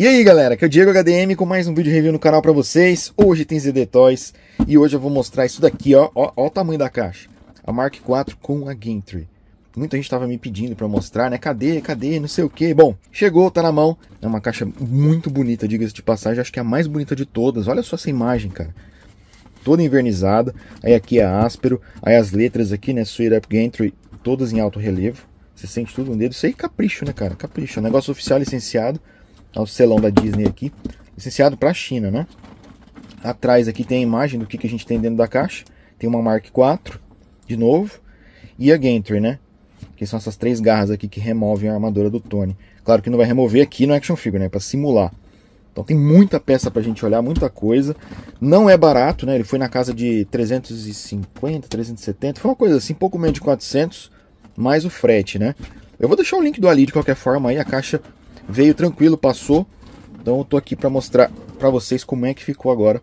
E aí galera, aqui é o Diego HDM com mais um vídeo review no canal pra vocês Hoje tem ZD Toys e hoje eu vou mostrar isso daqui, ó, ó, ó o tamanho da caixa A Mark IV com a Gantry Muita gente estava me pedindo para mostrar, né? Cadê, cadê, não sei o que. Bom, chegou, tá na mão. É uma caixa muito bonita, diga-se de passagem. Acho que é a mais bonita de todas. Olha só essa imagem, cara. Toda invernizada. Aí aqui é áspero. Aí as letras aqui, né? Sweet Up Gantry, todas em alto relevo. Você sente tudo no dedo. Isso aí é capricho, né, cara? Capricho. É um negócio oficial licenciado ao selão da Disney aqui, licenciado para a China, né? Atrás aqui tem a imagem do que, que a gente tem dentro da caixa. Tem uma Mark IV, de novo, e a Gantry, né? Que são essas três garras aqui que removem a armadura do Tony. Claro que não vai remover aqui no Action Figure, né? É para simular. Então tem muita peça para a gente olhar, muita coisa. Não é barato, né? Ele foi na casa de 350, 370, foi uma coisa assim, pouco menos de 400, mais o frete, né? Eu vou deixar o link do Ali de qualquer forma aí, a caixa veio tranquilo, passou. Então eu tô aqui para mostrar para vocês como é que ficou agora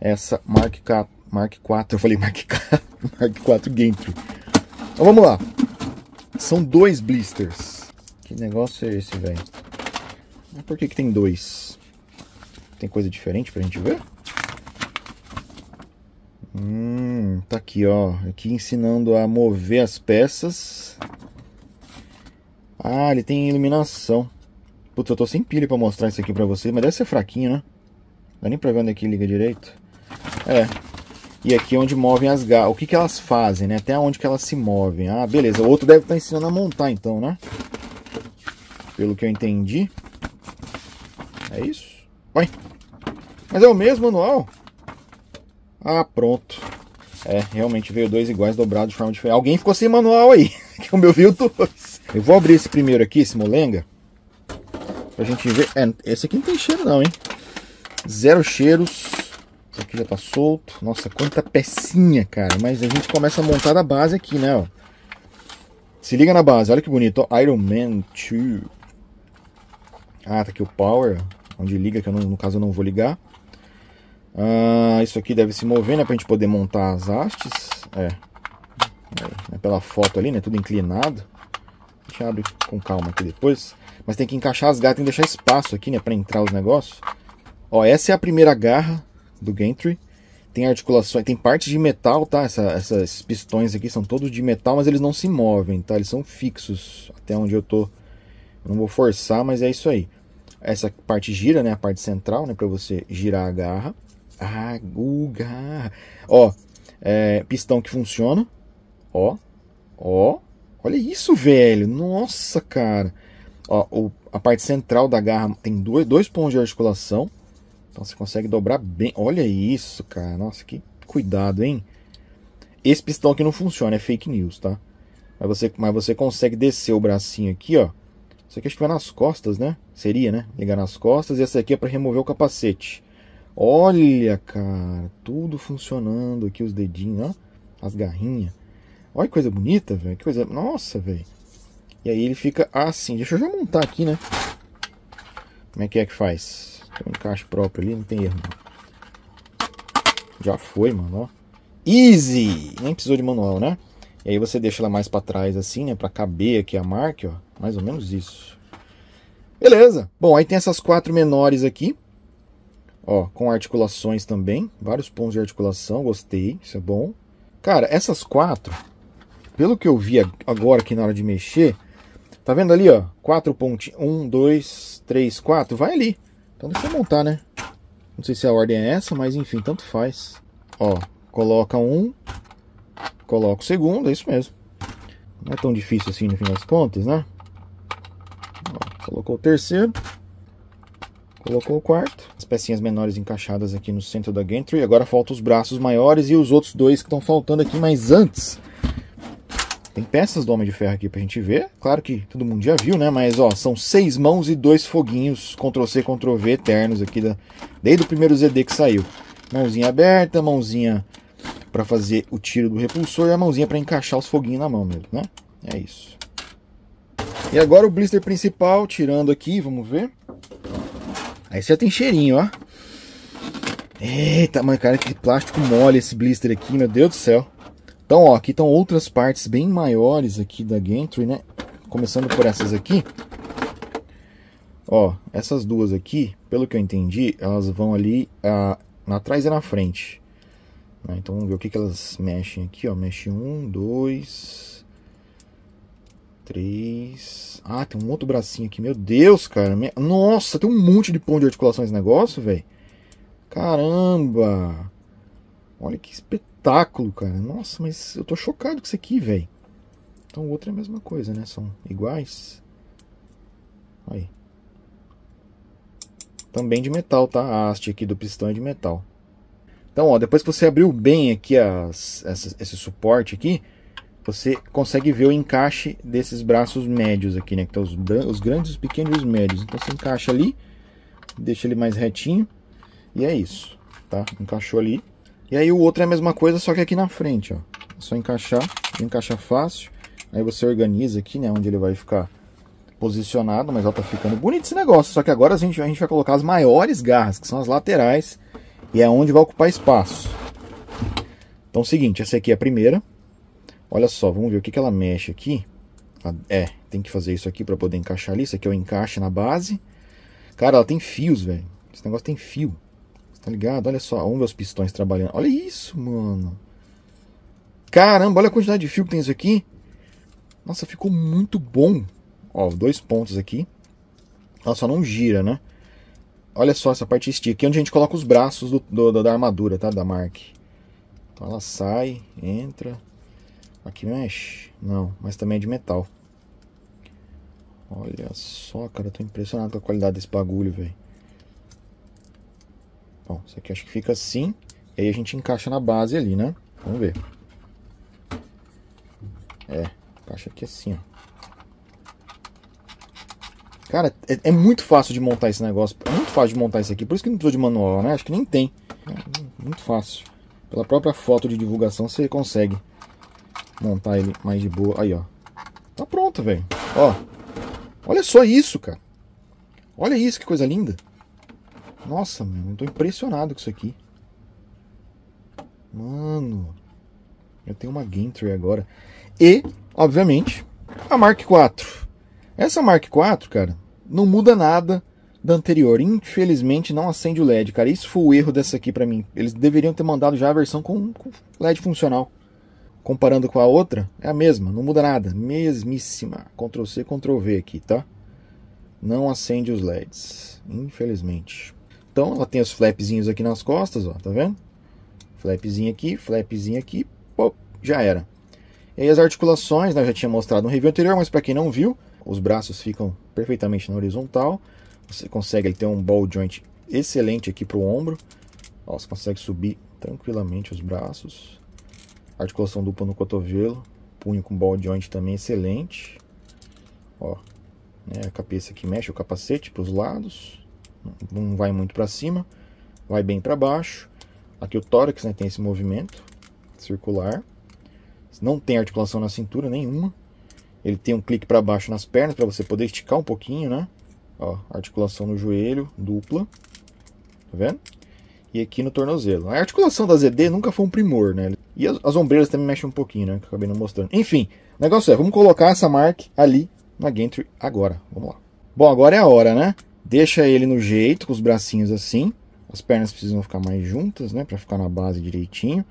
essa Mark 4, Mark 4, eu falei Mark 4, Mark 4 Gantry. Então vamos lá. São dois blisters. Que negócio é esse, velho? Por que que tem dois? Tem coisa diferente pra gente ver? Hum, tá aqui, ó. Aqui ensinando a mover as peças. Ah, ele tem iluminação. Putz, eu tô sem pilha pra mostrar isso aqui pra você, mas deve ser fraquinho, né? dá nem pra ver onde é que liga direito. É. E aqui é onde movem as garras. O que, que elas fazem, né? Até onde que elas se movem. Ah, beleza. O outro deve estar tá ensinando a montar, então, né? Pelo que eu entendi. É isso? Vai. Mas é o mesmo manual? Ah, pronto. É, realmente veio dois iguais dobrados de forma diferente. Alguém ficou sem manual aí. Que o meu viu dois. Eu vou abrir esse primeiro aqui, esse molenga. Pra gente ver. É, esse aqui não tem cheiro não, hein? Zero cheiros. Esse aqui já tá solto. Nossa, quanta pecinha, cara. Mas a gente começa a montar da base aqui, né? Ó. Se liga na base. Olha que bonito. Ó. Iron Man 2. Ah, tá aqui o Power. Onde liga, que eu não, no caso eu não vou ligar. Ah, isso aqui deve se mover, né? Pra gente poder montar as hastes. É. é, é pela foto ali, né? Tudo inclinado. A gente abre com calma aqui depois. Mas tem que encaixar as garras, tem que deixar espaço aqui, né? Pra entrar os negócios. Ó, essa é a primeira garra do Gantry. Tem articulações, tem parte de metal, tá? Essa, essas pistões aqui são todos de metal, mas eles não se movem, tá? Eles são fixos até onde eu tô. Eu não vou forçar, mas é isso aí. Essa parte gira, né? A parte central, né? Pra você girar a garra. Ah, o garra. Ó, é, pistão que funciona. Ó, ó. Olha isso, velho. Nossa, cara. Ó, o, a parte central da garra tem dois, dois pontos de articulação. Então você consegue dobrar bem. Olha isso, cara. Nossa, que cuidado, hein? Esse pistão aqui não funciona, é fake news, tá? Mas você, mas você consegue descer o bracinho aqui, ó. Isso aqui acho que vai nas costas, né? Seria, né? Ligar nas costas. E essa aqui é para remover o capacete. Olha, cara. Tudo funcionando aqui, os dedinhos, ó. As garrinhas. Olha que coisa bonita, velho. Que coisa... Nossa, velho. E aí ele fica assim. Deixa eu já montar aqui, né? Como é que é que faz? Tem um encaixe próprio ali, não tem erro. Não. Já foi, mano, ó. Easy! Nem precisou de manual, né? E aí você deixa ela mais para trás assim, né? Para caber aqui a marca, ó. Mais ou menos isso. Beleza. Bom, aí tem essas quatro menores aqui. Ó, com articulações também. Vários pontos de articulação. Gostei. Isso é bom. Cara, essas quatro, pelo que eu vi agora aqui na hora de mexer, Tá vendo ali, ó? 4 pontos. 1, 2, 3, 4. Vai ali. Então deixa eu montar, né? Não sei se a ordem é essa, mas enfim, tanto faz. Ó, coloca um, coloca o segundo, é isso mesmo. Não é tão difícil assim no fim das contas, né? Ó, colocou o terceiro, colocou o quarto. As pecinhas menores encaixadas aqui no centro da gantry. Agora faltam os braços maiores e os outros dois que estão faltando aqui, mas antes... Tem peças do Homem de Ferro aqui pra gente ver. Claro que todo mundo já viu, né? Mas, ó, são seis mãos e dois foguinhos Ctrl-C, Ctrl-V eternos aqui, da, desde o primeiro ZD que saiu. Mãozinha aberta, mãozinha para fazer o tiro do repulsor e a mãozinha para encaixar os foguinhos na mão mesmo, né? É isso. E agora o blister principal, tirando aqui, vamos ver. Aí já tem cheirinho, ó. Eita, mano, cara, que plástico mole esse blister aqui, meu Deus do céu. Então, ó, aqui estão outras partes bem maiores aqui da gantry, né? Começando por essas aqui. Ó, essas duas aqui, pelo que eu entendi, elas vão ali a, ah, na trás e na frente. Né? Então, vamos ver o que, que elas mexem aqui, ó. Mexe um, dois, três... Ah, tem um outro bracinho aqui. Meu Deus, cara. Nossa, tem um monte de pão de articulação nesse negócio, velho. Caramba! Olha que espetáculo espetáculo, cara. Nossa, mas eu tô chocado com isso aqui, velho. Então o outro é a mesma coisa, né? São iguais. Aí. Também de metal, tá? A haste aqui do pistão é de metal. Então, ó, depois que você abriu bem aqui as, essa, esse suporte aqui, você consegue ver o encaixe desses braços médios aqui, né? Que estão tá os, os grandes, os pequenos e os médios. Então você encaixa ali, deixa ele mais retinho e é isso, tá? Encaixou ali, e aí o outro é a mesma coisa, só que aqui na frente, ó. É só encaixar, encaixa fácil. Aí você organiza aqui, né, onde ele vai ficar posicionado, mas ó, tá ficando bonito esse negócio. Só que agora a gente, a gente vai colocar as maiores garras, que são as laterais, e é onde vai ocupar espaço. Então é o seguinte, essa aqui é a primeira. Olha só, vamos ver o que, que ela mexe aqui. Ah, é, tem que fazer isso aqui para poder encaixar ali. Isso aqui é o encaixe na base. Cara, ela tem fios, velho. Esse negócio tem fio. Tá ligado? Olha só, vamos ver os pistões trabalhando. Olha isso, mano. Caramba, olha a quantidade de fio que tem isso aqui. Nossa, ficou muito bom. Ó, dois pontos aqui. Ela só não gira, né? Olha só essa parte estica Aqui é onde a gente coloca os braços do, do, da armadura, tá? Da Mark. Então ela sai, entra. Aqui mexe? Não, mas também é de metal. Olha só, cara, eu tô impressionado com a qualidade desse bagulho, velho. Bom, isso aqui acho que fica assim. E aí a gente encaixa na base ali, né? Vamos ver. É, encaixa aqui assim, ó. Cara, é, é, muito fácil de montar esse negócio. É muito fácil de montar isso aqui. Por isso que não precisa de manual, né? Acho que nem tem. É muito fácil. Pela própria foto de divulgação, você consegue montar ele mais de boa. Aí, ó. Tá pronto, velho. Ó. Olha só isso, cara. Olha isso, que coisa linda. Nossa, mano, eu tô impressionado com isso aqui. Mano, eu tenho uma Gantry agora. E, obviamente, a Mark IV. Essa Mark IV, cara, não muda nada da anterior. Infelizmente não acende o LED, cara. Isso foi o erro dessa aqui para mim. Eles deveriam ter mandado já a versão com, com, LED funcional. Comparando com a outra, é a mesma, não muda nada. Mesmíssima. Ctrl C, Ctrl V aqui, tá? Não acende os LEDs, infelizmente. Então ela tem os flapzinhos aqui nas costas, ó, tá vendo? Flapzinho aqui, flapzinho aqui, pô, já era. E aí as articulações, né, eu já tinha mostrado no review anterior, mas para quem não viu, os braços ficam perfeitamente na horizontal. Você consegue ter um ball joint excelente aqui para o ombro. Ó, você consegue subir tranquilamente os braços. Articulação dupla no cotovelo. Punho com ball joint também excelente. Ó, né, a cabeça que mexe o capacete para os lados não vai muito para cima, vai bem para baixo. Aqui o tórax né, tem esse movimento circular. Não tem articulação na cintura nenhuma. Ele tem um clique para baixo nas pernas para você poder esticar um pouquinho, né? Ó, articulação no joelho, dupla. Tá vendo? E aqui no tornozelo. A articulação da ZD nunca foi um primor, né? E as, as ombreiras também mexem um pouquinho, né? Que eu acabei não mostrando. Enfim, o negócio é, vamos colocar essa marca ali na Gantry agora. Vamos lá. Bom, agora é a hora, né? Deixa ele no jeito, com os bracinhos assim. As pernas precisam ficar mais juntas, né? Pra ficar na base direitinho.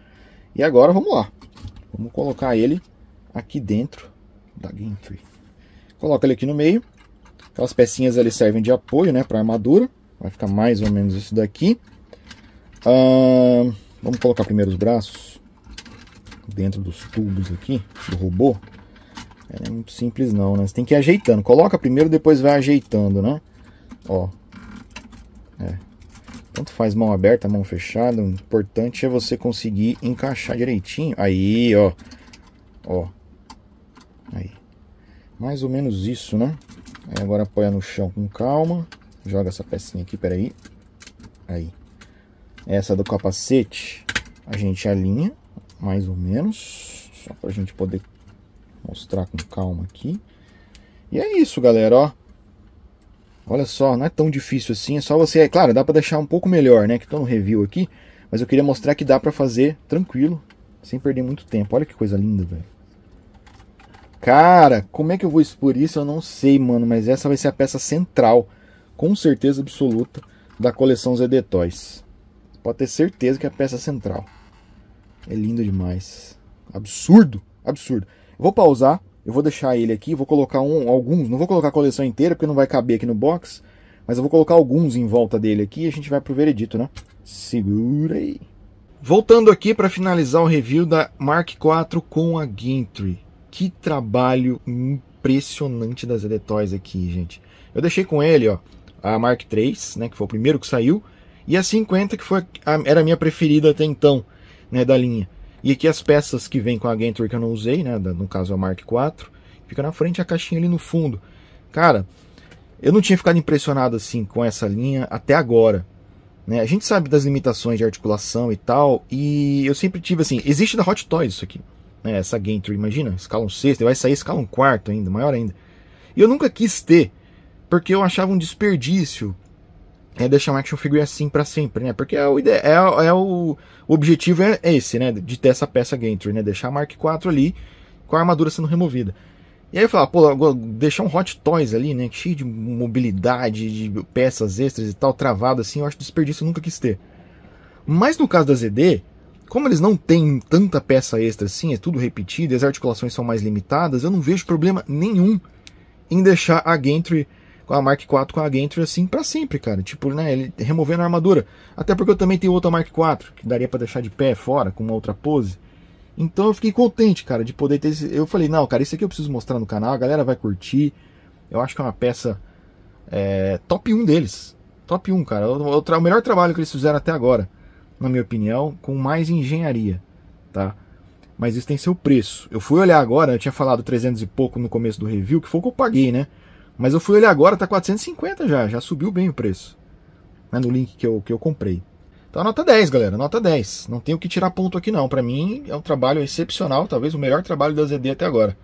E agora vamos lá. Vamos colocar ele aqui dentro da Game Coloca ele aqui no meio. Aquelas pecinhas ali servem de apoio, né? Pra armadura. Vai ficar mais ou menos isso daqui. vamos colocar primeiro os braços. Dentro dos tubos aqui, do robô. É muito simples não, né? Você tem que ir ajeitando. Coloca primeiro, depois vai ajeitando, né? Ó. É. Tanto faz mão aberta, mão fechada. O importante é você conseguir encaixar direitinho. Aí, ó. Ó. Aí. Mais ou menos isso, né? Aí agora apoia no chão com calma. Joga essa pecinha aqui, peraí. Aí. Essa do capacete a gente alinha, mais ou menos. Só pra gente poder mostrar com calma aqui. E é isso, galera, ó. Olha só, não é tão difícil assim, é só você, é claro, dá para deixar um pouco melhor, né, que estou no review aqui, mas eu queria mostrar que dá para fazer tranquilo, sem perder muito tempo. Olha que coisa linda, velho. Cara, como é que eu vou expor isso? Eu não sei, mano, mas essa vai ser a peça central, com certeza absoluta, da coleção ZD Toys. Pode ter certeza que é a peça central. É linda demais. Absurdo, absurdo. Vou pausar eu vou deixar ele aqui, vou colocar um, alguns, não vou colocar a coleção inteira porque não vai caber aqui no box, mas eu vou colocar alguns em volta dele aqui e a gente vai pro veredito, né? Segura aí. Voltando aqui para finalizar o review da Mark IV com a Gintry. Que trabalho impressionante das Edetoys aqui, gente. Eu deixei com ele, ó, a Mark III, né, que foi o primeiro que saiu, e a 50 que foi a, era a minha preferida até então, né, da linha. E aqui as peças que vem com a Gentor que eu não usei, né? No caso a Mark IV. Fica na frente a caixinha ali no fundo. Cara, eu não tinha ficado impressionado assim com essa linha até agora. Né? A gente sabe das limitações de articulação e tal. E eu sempre tive assim, existe da Hot Toys isso aqui. Né? Essa Gentor, imagina, escala um sexto, vai sair escala um quarto ainda, maior ainda. E eu nunca quis ter, porque eu achava um desperdício é deixar um action figure assim para sempre, né? Porque é o, ide é, é o, o objetivo é esse, né? De ter essa peça Gantry, né? Deixar a Mark IV ali com a armadura sendo removida. E aí eu ah, pô, deixar um Hot Toys ali, né? Cheio de mobilidade, de peças extras e tal, travado assim, eu acho desperdício, eu nunca quis ter. Mas no caso da ZD, como eles não têm tanta peça extra assim, é tudo repetido, as articulações são mais limitadas, eu não vejo problema nenhum em deixar a Gantry com a Mark IV com a Gantry assim para sempre, cara. Tipo, né, ele removendo a armadura. Até porque eu também tenho outra Mark IV, que daria para deixar de pé fora com uma outra pose. Então eu fiquei contente, cara, de poder ter esse... Eu falei, não, cara, isso aqui eu preciso mostrar no canal, a galera vai curtir. Eu acho que é uma peça é, top 1 deles. Top 1, cara. O, o, o melhor trabalho que eles fizeram até agora, na minha opinião, com mais engenharia, tá? Mas isso tem seu preço. Eu fui olhar agora, eu tinha falado 300 e pouco no começo do review, que foi o que eu paguei, né? Mas eu fui ele agora, tá 450 já, já subiu bem o preço. Né, no link que eu, que eu comprei. Então nota 10, galera, nota 10. Não tenho que tirar ponto aqui não. Para mim é um trabalho excepcional, talvez o melhor trabalho da ZD até agora.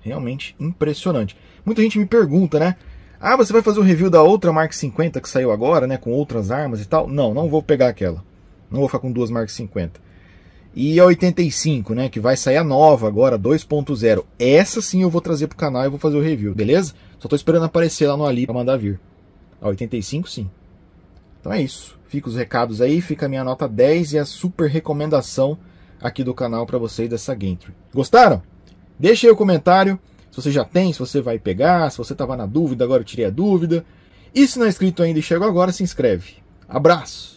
Realmente impressionante. Muita gente me pergunta, né? Ah, você vai fazer o um review da outra Mark 50 que saiu agora, né, com outras armas e tal? Não, não vou pegar aquela. Não vou ficar com duas Mark 50. E a 85, né, que vai sair a nova agora, 2.0. Essa sim eu vou trazer pro canal e vou fazer o review, beleza? Só tô esperando aparecer lá no Ali pra mandar vir. A 85, sim. Então é isso. Fica os recados aí, fica a minha nota 10 e a super recomendação aqui do canal para vocês dessa Gantry. Gostaram? Deixa aí o comentário se você já tem, se você vai pegar, se você estava na dúvida, agora eu tirei a dúvida. E se não é inscrito ainda e chegou agora, se inscreve. Abraço!